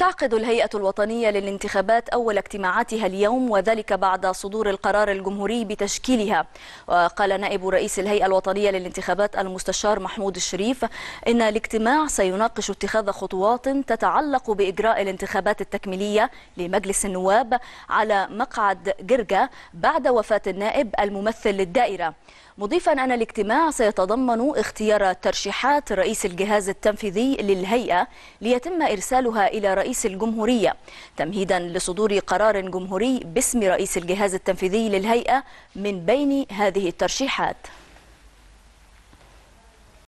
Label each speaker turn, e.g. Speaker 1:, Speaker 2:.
Speaker 1: تعقد الهيئة الوطنية للانتخابات أول اجتماعاتها اليوم وذلك بعد صدور القرار الجمهوري بتشكيلها وقال نائب رئيس الهيئة الوطنية للانتخابات المستشار محمود الشريف إن الاجتماع سيناقش اتخاذ خطوات تتعلق بإجراء الانتخابات التكميلية لمجلس النواب على مقعد جرجة بعد وفاة النائب الممثل للدائرة مضيفا أن الاجتماع سيتضمن اختيار ترشيحات رئيس الجهاز التنفيذي للهيئة ليتم إرسالها إلى رئيس رئيس الجمهورية تمهيدا لصدور قرار جمهوري باسم رئيس الجهاز التنفيذي للهيئة من بين هذه الترشيحات